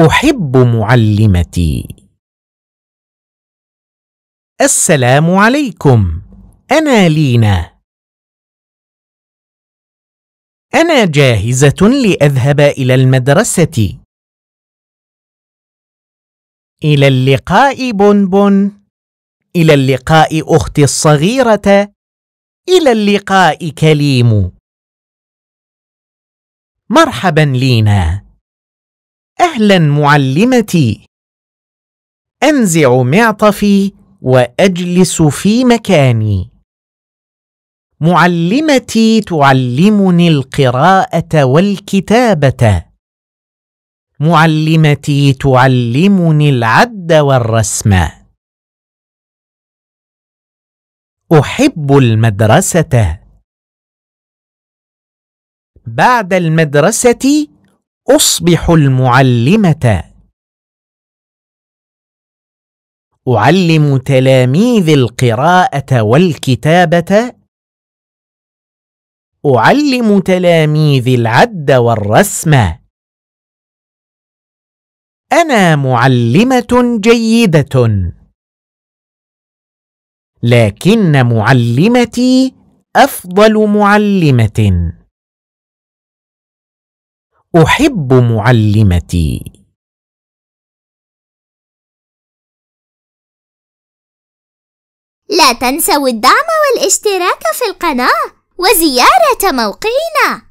احب معلمتي السلام عليكم انا لينا انا جاهزه لاذهب الى المدرسه الى اللقاء بنبن الى اللقاء اختي الصغيره الى اللقاء كليم مرحبا لينا أهلا معلمتي أنزع معطفي وأجلس في مكاني معلمتي تعلمني القراءة والكتابة معلمتي تعلمني العد والرسم أحب المدرسة بعد المدرسة أصبح المعلمة أعلم تلاميذ القراءة والكتابة أعلم تلاميذ العد والرسم أنا معلمة جيدة لكن معلمتي أفضل معلمة احب معلمتي لا تنسوا الدعم والاشتراك في القناه وزياره موقعنا